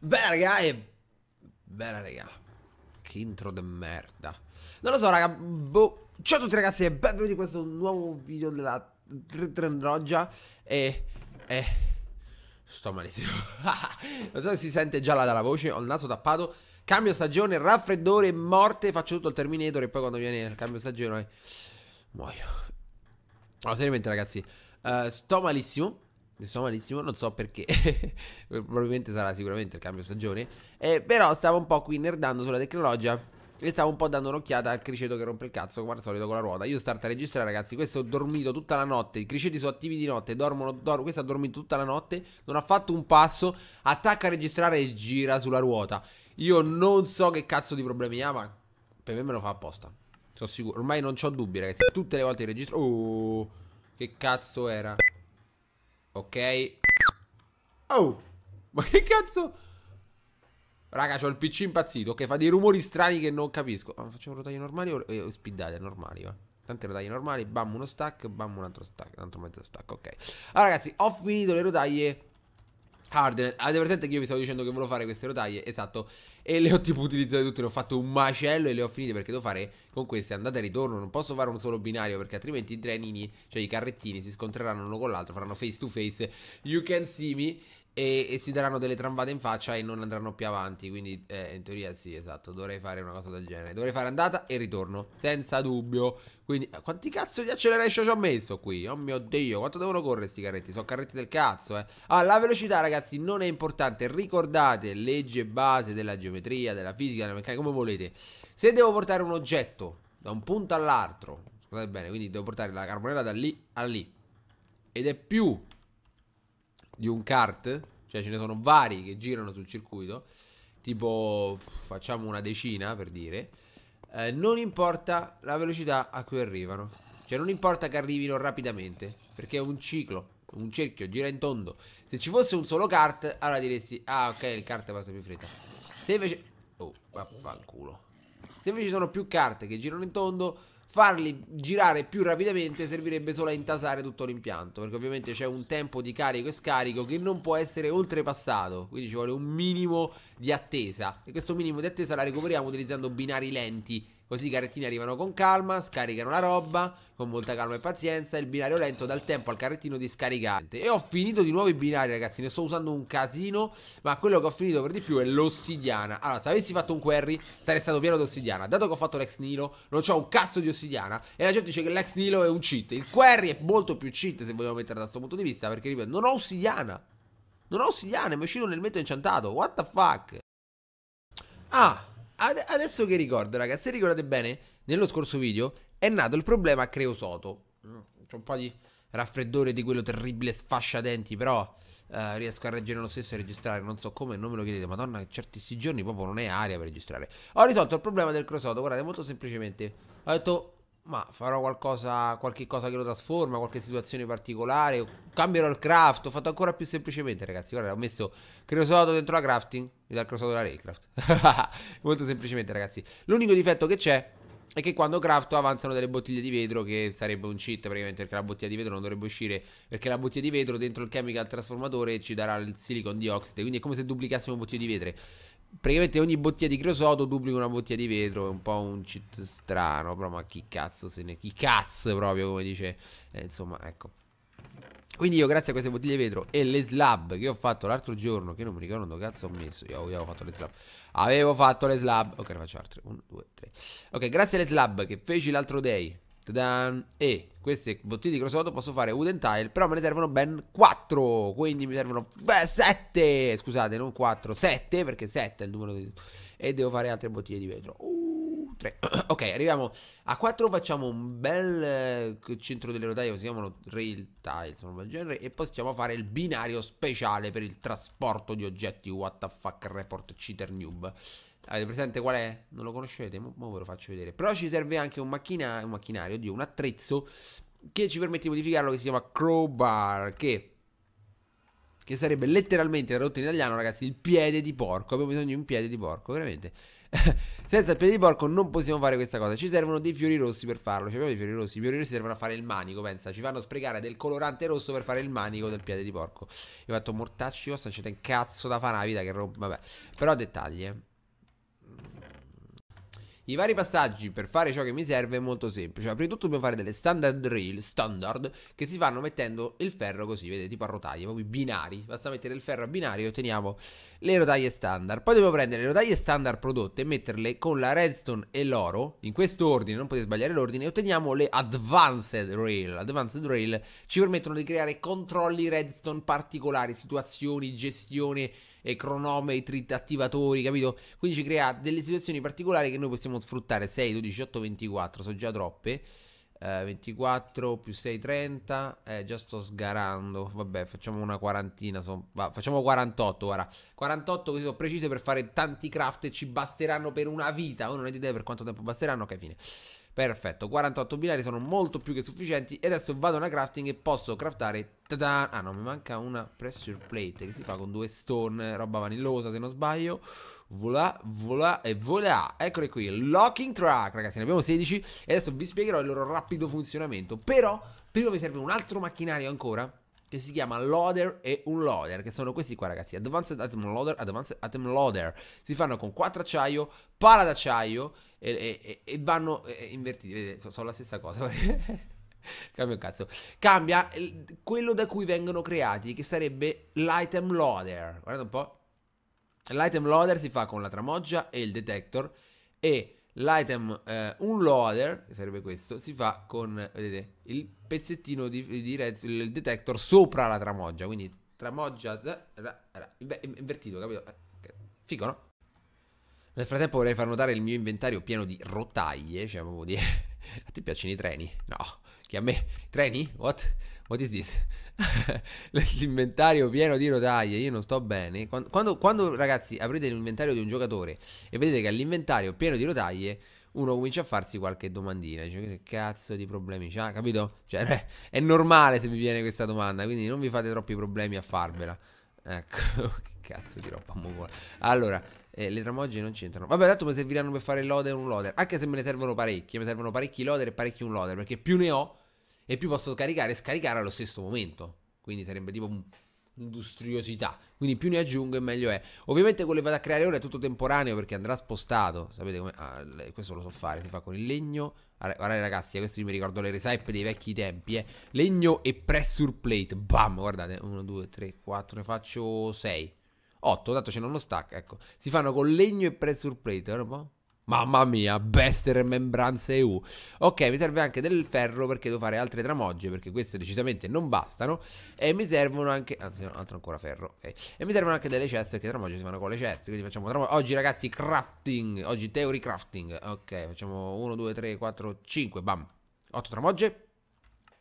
Bella raga e... Eh. Bella raga Che intro de merda Non lo so raga boh. Ciao a tutti ragazzi e benvenuti in questo nuovo video della Trendroggia E... E... Sto malissimo Non so se si sente già la, dalla voce Ho il naso tappato Cambio stagione, raffreddore, morte Faccio tutto il Terminator e poi quando viene il cambio stagione eh, Muoio No, seriamente ragazzi, uh, sto malissimo. Sto malissimo, non so perché. Probabilmente sarà sicuramente il cambio stagione. Eh, però stavo un po' qui nerdando sulla tecnologia. E stavo un po' dando un'occhiata al criceto che rompe il cazzo come al solito con la ruota. Io starto a registrare, ragazzi. Questo ho dormito tutta la notte. I criceti sono attivi di notte. Dormono, dormono. Questo ha dormito tutta la notte. Non ha fatto un passo. Attacca a registrare e gira sulla ruota. Io non so che cazzo di problemi ha, ma per me me lo fa apposta. Sono sicuro. Ormai non ho dubbi, ragazzi. Tutte le volte che registro... Oh, che cazzo era? Ok. Oh, ma che cazzo... Raga, c'ho il PC impazzito. Ok, fa dei rumori strani che non capisco. Ah, facciamo rotaie normali o eh, speedate normali, va? Tante rotaie normali, bam uno stack, bam un altro stack, un altro mezzo stack, ok. Allora ah, ragazzi, ho finito le rotaie Harden, avete presente che io vi stavo dicendo che volevo fare queste rotaie? Esatto, e le ho tipo utilizzate tutte, ne ho fatto un macello e le ho finite perché devo fare con queste andate e ritorno, non posso fare un solo binario perché altrimenti i trenini, cioè i carrettini si scontreranno uno con l'altro, faranno face to face, you can see me e, e, si daranno delle trambate in faccia e non andranno più avanti. Quindi, eh, in teoria, sì, esatto. Dovrei fare una cosa del genere. Dovrei fare andata e ritorno, senza dubbio. Quindi, eh, quanti cazzo di acceleration ci ho messo qui? Oh mio dio, quanto devono correre sti carretti? Sono carretti del cazzo, eh. Ah, la velocità, ragazzi, non è importante. Ricordate legge base della geometria, della fisica, della meccanica, come volete. Se devo portare un oggetto da un punto all'altro, scusate bene, quindi devo portare la carbonella da lì a lì. Ed è più di un kart, cioè ce ne sono vari che girano sul circuito, tipo facciamo una decina per dire, eh, non importa la velocità a cui arrivano, cioè non importa che arrivino rapidamente, perché è un ciclo, un cerchio, gira in tondo. Se ci fosse un solo kart, allora diresti, ah ok, il kart passa più fretta. Se invece... Oh, vaffanculo. Se invece ci sono più kart che girano in tondo farli girare più rapidamente servirebbe solo a intasare tutto l'impianto, perché ovviamente c'è un tempo di carico e scarico che non può essere oltrepassato, quindi ci vuole un minimo di attesa e questo minimo di attesa la recuperiamo utilizzando binari lenti Così i carrettini arrivano con calma, scaricano la roba, con molta calma e pazienza. Il binario lento dà il tempo al carrettino di scaricare. E ho finito di nuovo i binari, ragazzi. Ne sto usando un casino. Ma quello che ho finito per di più è l'ossidiana. Allora, se avessi fatto un query, sarei stato pieno di ossidiana. Dato che ho fatto l'ex Nilo, non ho un cazzo di ossidiana. E la gente dice che l'ex Nilo è un cheat. Il query è molto più cheat, se vogliamo mettere da questo punto di vista. Perché, ripeto, non ho ossidiana. Non ho ossidiana, mi è uscito nel metro incantato. What the fuck? Ah, ad- adesso che ricordo, ragazzi, se ricordate bene, nello scorso video è nato il problema a creosoto. Mm, C'è un po' di raffreddore di quello terribile sfasciadenti, però eh, riesco a reggere lo stesso e registrare. Non so come, non me lo chiedete. Madonna, certi sti giorni proprio non è aria per registrare. Ho risolto il problema del creosoto, guardate, molto semplicemente. Ho detto ma farò qualcosa, qualche cosa che lo trasforma, qualche situazione particolare. Cambierò il craft. Ho fatto ancora più semplicemente, ragazzi. Guarda, ho messo creosoto dentro la crafting e dal creosoto la raycraft. Molto semplicemente, ragazzi. L'unico difetto che c'è è che quando crafto avanzano delle bottiglie di vetro, che sarebbe un cheat praticamente, perché la bottiglia di vetro non dovrebbe uscire. Perché la bottiglia di vetro dentro il chemical trasformatore ci darà il silicon dioxide. Quindi è come se duplicassimo bottiglie di vetro praticamente ogni bottiglia di creosoto duplica una bottiglia di vetro. È un po' un cheat strano, però ma chi cazzo se ne... Chi cazzo proprio, come dice... Eh, insomma, ecco. Quindi io grazie a queste bottiglie di vetro e le slab che ho fatto l'altro giorno, che non mi ricordo dove cazzo ho messo, io avevo fatto le slab. Avevo fatto le slab. Ok, ne faccio altre. 1, 2, 3. Ok, grazie alle slab che feci l'altro day, Tadan. E queste bottiglie di crossover posso fare wooden tile, però me ne servono ben 4, quindi mi servono beh, 7, scusate, non 4, 7, perché 7 è il numero di... E devo fare altre bottiglie di vetro. Uh, 3. ok, arriviamo a 4, facciamo un bel eh, centro delle rotaie, si chiamano rail tiles, un bel genere, e possiamo fare il binario speciale per il trasporto di oggetti, what the fuck, report cheater noob. Avete presente qual è? Non lo conoscete? Ma ve lo faccio vedere. Però ci serve anche un, macchina, un macchinario, oddio, un attrezzo che ci permette di modificarlo che si chiama crowbar, che che sarebbe letteralmente tradotto in italiano, ragazzi, il piede di porco. Abbiamo bisogno di un piede di porco, veramente. Senza il piede di porco non possiamo fare questa cosa. Ci servono dei fiori rossi per farlo. Ci abbiamo dei fiori rossi. I fiori rossi servono a fare il manico, pensa. Ci fanno sprecare del colorante rosso per fare il manico del piede di porco. Io ho fatto mortacci ossa, c'è un cazzo da fare una vita che rompe. Vabbè, però dettagli, eh. I vari passaggi per fare ciò che mi serve è molto semplice. prima di tutto dobbiamo fare delle standard drill, standard, che si fanno mettendo il ferro così, vedete, tipo a rotaie, proprio binari. Basta mettere il ferro a binari e otteniamo le rotaie standard. Poi dobbiamo prendere le rotaie standard prodotte e metterle con la redstone e l'oro, in questo ordine, non potete sbagliare l'ordine, e otteniamo le advanced rail. Advanced rail ci permettono di creare controlli redstone particolari, situazioni, gestione e cronometri, attivatori, capito? Quindi ci crea delle situazioni particolari che noi possiamo sfruttare 6, 12, 8, 24, sono già troppe. Eh, 24 più 6, 30. Eh, già sto sgarando. Vabbè, facciamo una quarantina. So, va, facciamo 48. Guarda, 48 così sono precise per fare tanti craft e ci basteranno per una vita. Voi oh, non avete idea per quanto tempo basteranno. Ok, fine. Perfetto, 48 binari sono molto più che sufficienti E adesso vado una crafting e posso craftare Tada! Ah no, mi manca una pressure plate che si fa con due stone Roba vanillosa se non sbaglio Voilà, voilà e voilà Eccole qui, locking track ragazzi Ne abbiamo 16 e adesso vi spiegherò il loro rapido funzionamento Però prima mi serve un altro macchinario ancora che si chiama Loader e un Loader, che sono questi qua ragazzi, Advanced Atom Loader, Advanced Atom Loader, si fanno con 4 acciaio, pala d'acciaio e, e, e vanno invertiti. Vedete, sono so la stessa cosa. Cambia un cazzo. Cambia quello da cui vengono creati, che sarebbe l'item loader. Guardate un po'. L'item loader si fa con la tramoggia e il detector e l'item eh, un che sarebbe questo, si fa con, vedete, il pezzettino di, di red, il detector sopra la tramoggia, quindi tramoggia invertito, capito? Eh, Figo, no? Nel frattempo vorrei far notare il mio inventario pieno di rotaie, cioè proprio di... a te piacciono i treni? No, che a me... Treni? What? What is this? l'inventario pieno di rotaie, io non sto bene. Quando, quando, quando ragazzi aprite l'inventario di un giocatore e vedete che all'inventario pieno di rotaie uno comincia a farsi qualche domandina. Dice, che cazzo di problemi c'ha? Capito? Cioè, è normale se mi viene questa domanda, quindi non vi fate troppi problemi a farvela. Ecco, ok cazzo di roba mo Allora, eh, le tramogene non c'entrano. Vabbè, tanto mi serviranno per fare loader e un loader. Anche se me ne servono parecchie. Mi servono parecchi loader e parecchi un loader. Perché più ne ho e più posso caricare e scaricare allo stesso momento. Quindi sarebbe tipo industriosità. Quindi più ne aggiungo e meglio è. Ovviamente quello che vado a creare ora è tutto temporaneo perché andrà spostato. Sapete come? Ah, questo lo so fare, si fa con il legno. Guardate ragazzi, eh, questo mi ricordo le resipe dei vecchi tempi, eh. Legno e pressure plate. Bam, guardate, 1 2 3 4 ne faccio 6. 8, tanto c'è uno stack, ecco. Si fanno con legno e press plate, un Mamma mia, best e EU. Ok, mi serve anche del ferro perché devo fare altre tramogge, perché queste decisamente non bastano. E mi servono anche... Anzi, no, altro ancora ferro, ok. E mi servono anche delle ceste, perché tramogge si fanno con le ceste, quindi facciamo tramogge. Oggi ragazzi, crafting, oggi theory crafting. Ok, facciamo 1, 2, 3, 4, 5, bam. 8 tramogge.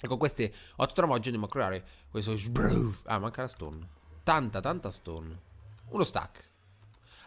E con queste 8 tramogge andiamo a creare questo... Ah, manca la stone. Tanta, tanta stone. Uno stack.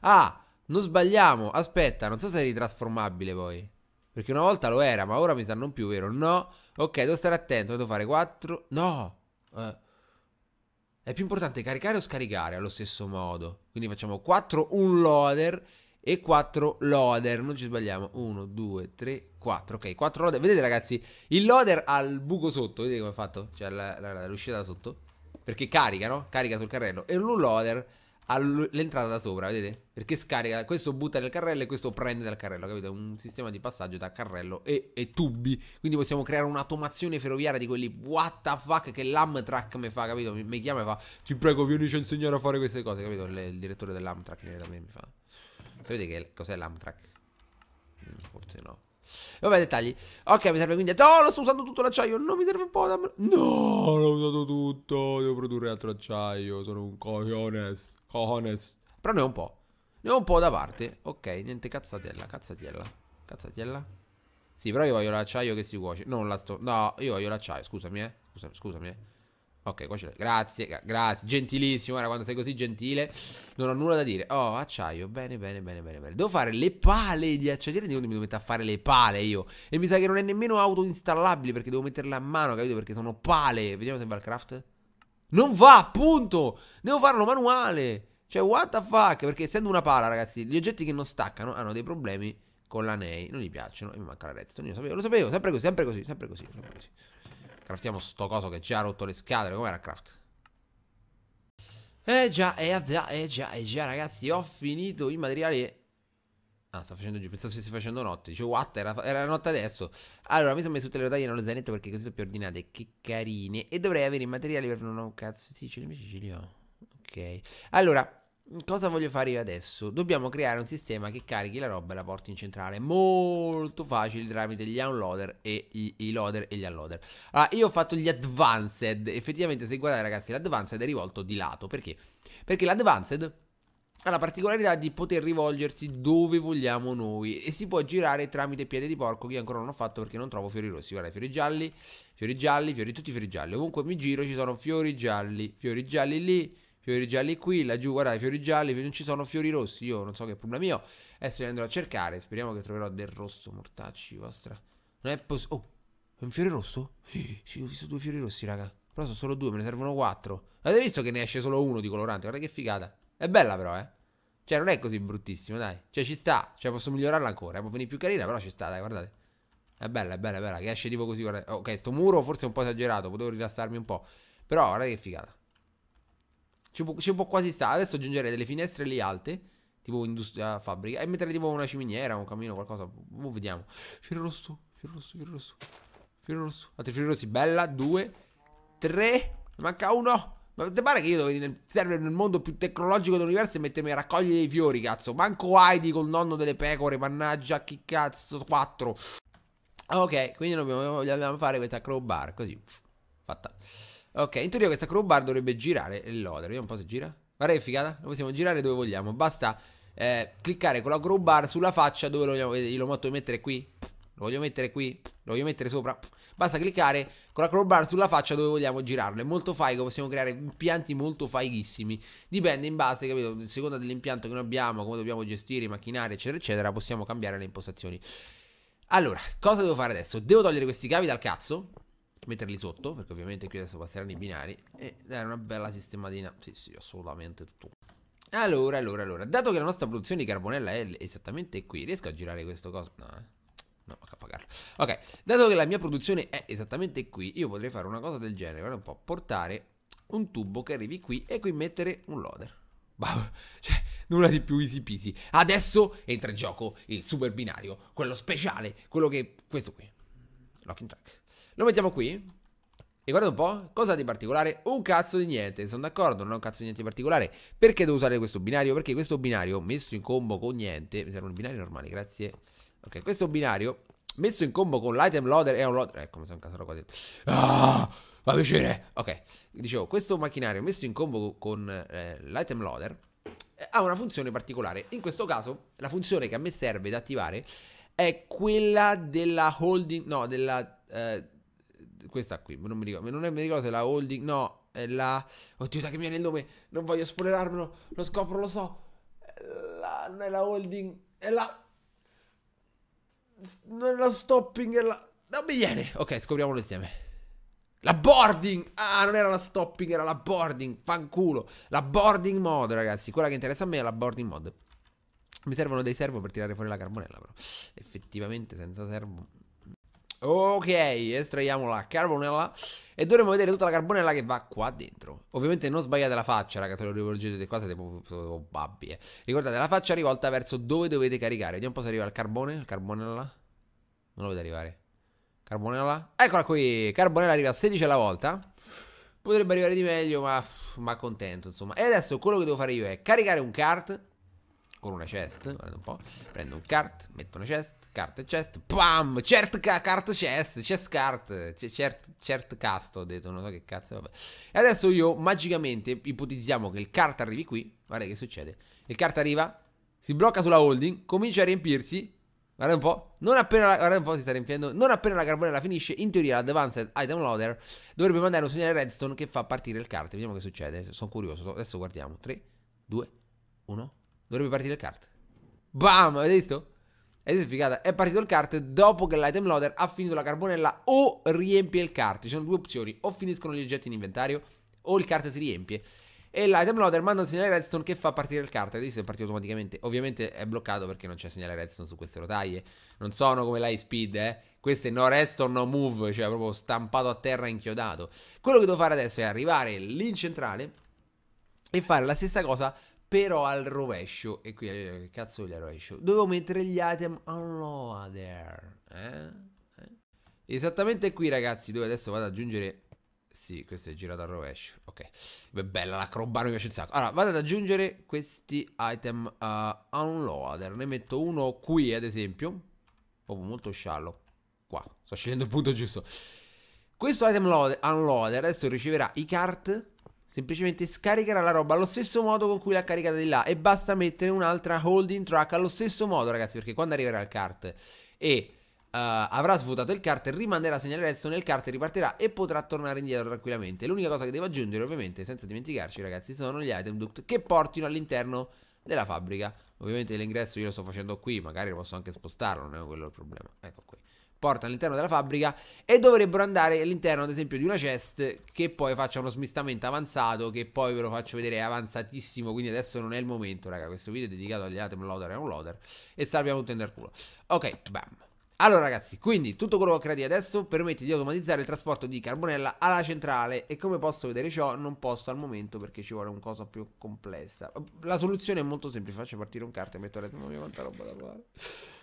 Ah, non sbagliamo. Aspetta, non so se è ritrasformabile poi. Perché una volta lo era, ma ora mi sa non più, vero? No. Ok, devo stare attento. Devo fare 4. No. Eh. È più importante caricare o scaricare allo stesso modo. Quindi facciamo 4 un loader e 4 loader. Non ci sbagliamo. 1, 2, 3, 4. Ok, 4 loader. Vedete ragazzi, il loader ha il buco sotto. Vedete come è fatto? Cioè l'uscita da sotto. Perché carica, no? Carica sul carrello. E un loader all'entrata da sopra, vedete? Perché scarica, questo butta nel carrello e questo prende dal carrello, capite? Un sistema di passaggio tra carrello e, e, tubi. Quindi possiamo creare un'automazione ferroviaria di quelli what the fuck che l'Amtrak mi fa, capito? Mi, mi, chiama e fa, ti prego vieni a insegnare a fare queste cose, capito? Le, il direttore dell'Amtrak mi fa. Sapete che cos'è l'Amtrak? Mm, forse no. Vabbè, dettagli. Ok, mi serve quindi. No, lo sto usando tutto l'acciaio. Non mi serve un po'. Dammelo. No, l'ho usato tutto. Devo produrre altro acciaio. Sono un coglione. Cojones. Però ne ho un po'. Ne ho un po' da parte. Ok, niente cazzatella, cazzatella. Cazzatella. Sì, però io voglio l'acciaio che si cuoce. Non la sto... No, io voglio l'acciaio, scusami, eh. Scusami, scusami, eh. Ok, qua ce l'ho. Grazie, grazie. Gentilissimo. era quando sei così gentile non ho nulla da dire. Oh, acciaio. Bene, bene, bene, bene, bene. Devo fare le pale di acciaio. Di quando mi devo mettere a fare le pale io. E mi sa che non è nemmeno autoinstallabile perché devo metterle a mano, capito? Perché sono pale. Vediamo se va il craft. Non va, appunto. Devo farlo manuale. Cioè, what the fuck? Perché essendo una pala, ragazzi, gli oggetti che non staccano hanno dei problemi con la NEI. Non gli piacciono. E mi manca la redstone. Io lo sapevo, lo sapevo. Sempre così, sempre così, sempre così. Sempre così. Craftiamo sto coso che ci ha rotto le scatole. Com'era craft? Eh già, eh già, eh già, eh già, ragazzi, ho finito i materiali Ah, sta facendo giù. Pensavo stesse facendo notte. Dice, what? Era, era notte adesso. Allora, mi sono messo tutte le rotaie nello zainetto perché così sono più ordinate. Che carine. E dovrei avere i materiali per... Non ho cazzo. Sì, ce li, invece ce li ho. Ok. Allora, cosa voglio fare io adesso? Dobbiamo creare un sistema che carichi la roba e la porti in centrale. Molto facile tramite gli unloader e i, i loader e gli unloader. Allora, ah, io ho fatto gli advanced. Effettivamente, se guardate, ragazzi, l'advanced è rivolto di lato. Perché? Perché l'advanced ha la particolarità di poter rivolgersi dove vogliamo noi e si può girare tramite piede di porco che io ancora non ho fatto perché non trovo fiori rossi. Guarda, fiori gialli, fiori gialli, fiori tutti fiori gialli. Ovunque mi giro ci sono fiori gialli, fiori gialli lì, fiori gialli qui, laggiù, guarda, i fiori gialli, non ci sono fiori rossi. Io non so che problema mio. Adesso li andrò a cercare, speriamo che troverò del rosso, mortacci vostra. Non è possibile. Oh, è un fiore rosso? Sì, sì, ho visto due fiori rossi, raga. Però sono solo due, me ne servono quattro. Avete visto che ne esce solo uno di colorante? Guarda che figata. È bella però, eh. Cioè, non è così bruttissimo, dai. Cioè, ci sta. Cioè, posso migliorarla ancora. Può venire più carina, però ci sta, dai, guardate. È bella, è bella, è bella. Che esce tipo così, guardate. Ok, sto muro forse è un po' esagerato. Potevo rilassarmi un po'. Però, guardate che figata. Ci può, ci può quasi stare. Adesso aggiungerei delle finestre lì alte. Tipo industria, fabbrica. E mettere tipo una ciminiera, un camino, qualcosa. Mo boh, vediamo. Fiore rosso, fiore rosso, fiore rosso. Fiore rosso. Altri fiori rossi. Bella. Due. Tre. manca uno. Ma te pare che io devo serve nel mondo più tecnologico dell'universo e mettermi a raccogliere dei fiori, cazzo. Manco Heidi col nonno delle pecore, mannaggia, chi cazzo, 4. Ok, quindi dobbiamo, dobbiamo fare questa crowbar, così, fatta. Ok, in teoria questa crowbar dovrebbe girare l'odore, vediamo un po' se gira. Guarda che figata, lo possiamo girare dove vogliamo, basta eh, cliccare con la crowbar sulla faccia dove lo vogliamo, lo motto mettere qui, lo voglio mettere qui, lo voglio mettere sopra. Basta cliccare con la crowbar sulla faccia dove vogliamo girarlo. È molto faico, possiamo creare impianti molto faighissimi. Dipende in base, capito, a seconda dell'impianto che noi abbiamo, come dobbiamo gestire i macchinari, eccetera, eccetera, possiamo cambiare le impostazioni. Allora, cosa devo fare adesso? Devo togliere questi cavi dal cazzo, metterli sotto, perché ovviamente qui adesso passeranno i binari, e dare una bella sistematina. Sì, sì, assolutamente tutto. Allora, allora, allora, dato che la nostra produzione di carbonella è esattamente qui, riesco a girare questo coso? No, eh no, a pagarlo. Ok, dato che la mia produzione è esattamente qui, io potrei fare una cosa del genere, guarda un po', portare un tubo che arrivi qui e qui mettere un loader. Bah, cioè, nulla di più easy peasy. Adesso entra in gioco il super binario, quello speciale, quello che... questo qui. Locking in track. Lo mettiamo qui. E guarda un po', cosa di particolare? Un cazzo di niente, sono d'accordo, non è un cazzo di niente di particolare. Perché devo usare questo binario? Perché questo binario, messo in combo con niente, mi serve un binario normale, grazie. Ok, questo binario messo in combo con l'item loader e un loader. Ecco, eh, mi sono casato qua dentro. Ah, fa piacere. Ok, dicevo, questo macchinario messo in combo con eh, l'item loader eh, ha una funzione particolare. In questo caso, la funzione che a me serve da attivare è quella della holding. No, della. Eh, questa qui, non mi ricordo. Non mi ricordo se la holding. No, è la. Oddio, da che mi viene il nome. Non voglio spoilerarmelo. Lo scopro, lo so. La, non è la holding. È la. Non Nello stopping e la... Non mi viene. Ok, scopriamolo insieme. La boarding! Ah, non era la stopping, era la boarding. Fanculo. La boarding mode, ragazzi. Quella che interessa a me è la boarding mode. Mi servono dei servo per tirare fuori la carbonella, però. Effettivamente, senza servo Ok, estraiamo la carbonella e dovremo vedere tutta la carbonella che va qua dentro. Ovviamente non sbagliate la faccia, ragazzi, lo rivolgete qua, siete proprio babbie. Eh. Ricordate la faccia rivolta verso dove dovete caricare. Vediamo un po' se arriva il carbone, il carbonella. Non lo vedo arrivare. Carbonella. Eccola qui, carbonella arriva 16 alla volta. Potrebbe arrivare di meglio, ma, ma contento, insomma. E adesso quello che devo fare io è caricare un cart con una chest, guarda un po'. Prendo un cart, metto una chest, carta e chest, pam! Cert ca cart chest, chest cart, cert, cert cast ho detto, non so che cazzo, vabbè. E adesso io magicamente ipotizziamo che il cart arrivi qui, guarda che succede. Il cart arriva, si blocca sulla holding, comincia a riempirsi, guarda un po', non appena la, guarda un po' si sta riempiendo, non appena la carbonella finisce, in teoria l'advanced item loader dovrebbe mandare un segnale redstone che fa partire il cart, vediamo che succede, sono curioso, adesso guardiamo, 3, 2, 1... Dovrebbe partire il cart. Bam, avete visto? Ed è figata, è partito il kart dopo che l'item loader ha finito la carbonella o riempie il kart. Ci sono due opzioni, o finiscono gli oggetti in inventario o il kart si riempie. E l'item loader manda un segnale redstone che fa partire il kart. Avete visto? È partito automaticamente. Ovviamente è bloccato perché non c'è segnale redstone su queste rotaie. Non sono come l'high speed, eh. Questo no redstone, no move, cioè proprio stampato a terra inchiodato. Quello che devo fare adesso è arrivare lì in centrale e fare la stessa cosa però al rovescio, e qui eh, cazzo il rovescio, dovevo mettere gli item unloader, eh? eh? Esattamente qui ragazzi, dove adesso vado ad aggiungere, sì, questo è girato al rovescio, ok, Beh, bella la l'acrobano, mi piace un sacco. Allora, vado ad aggiungere questi item uh, eh, unloader, ne metto uno qui ad esempio, proprio molto sciallo, qua, sto scegliendo il punto giusto. Questo item load, unloader adesso riceverà i cart Semplicemente scaricherà la roba allo stesso modo con cui l'ha caricata di là e basta mettere un'altra holding track allo stesso modo ragazzi perché quando arriverà il cart e uh, avrà svuotato il cart rimanderà resto nel cart ripartirà e potrà tornare indietro tranquillamente. L'unica cosa che devo aggiungere ovviamente senza dimenticarci ragazzi sono gli item duct che portino all'interno della fabbrica. Ovviamente l'ingresso io lo sto facendo qui, magari lo posso anche spostarlo, non è quello il problema. Ecco qui porta all'interno della fabbrica e dovrebbero andare all'interno ad esempio di una chest che poi faccia uno smistamento avanzato che poi ve lo faccio vedere è avanzatissimo quindi adesso non è il momento raga questo video è dedicato agli item loader e loader e salviamo un tender culo ok bam allora ragazzi, quindi tutto quello che ho creato adesso permette di automatizzare il trasporto di carbonella alla centrale e come posso vedere ciò non posso al momento perché ci vuole una cosa più complessa. La soluzione è molto semplice, faccio partire un cart e metto a letto, mamma mia quanta roba da fare.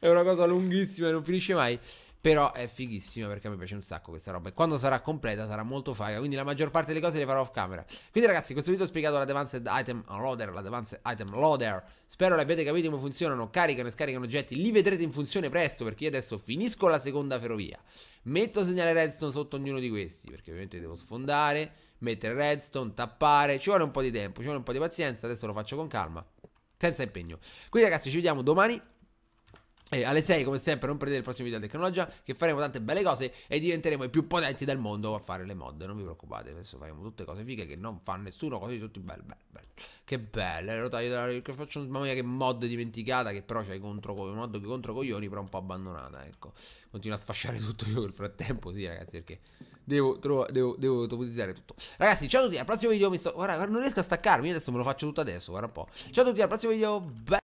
È una cosa lunghissima e non finisce mai. Però è fighissima perché a me piace un sacco questa roba. E quando sarà completa sarà molto figa. Quindi la maggior parte delle cose le farò off camera. Quindi, ragazzi, in questo video ho spiegato l'advanced item loader. L'advanced item loader. Spero l'abbiate capito come funzionano. Caricano e scaricano oggetti. Li vedrete in funzione presto. Perché io adesso finisco la seconda ferrovia. Metto segnale redstone sotto ognuno di questi. Perché ovviamente devo sfondare. Mettere redstone, tappare. Ci vuole un po' di tempo, ci vuole un po' di pazienza. Adesso lo faccio con calma. Senza impegno. Quindi, ragazzi, ci vediamo domani eh, alle 6 come sempre non perdete il prossimo video di tecnologia che faremo tante belle cose e diventeremo i più potenti del mondo a fare le mod non vi preoccupate adesso faremo tutte cose fighe che non fa nessuno così tutti belli belli belli che belle lo taglio della faccio mamma mia che mod dimenticata che però c'hai contro un mod che contro coglioni però un po' abbandonata ecco continua a sfasciare tutto io nel frattempo sì ragazzi perché devo trovare devo devo automatizzare tutto ragazzi ciao a tutti al prossimo video mi sto guarda non riesco a staccarmi adesso me lo faccio tutto adesso guarda un po' ciao a tutti al prossimo video bye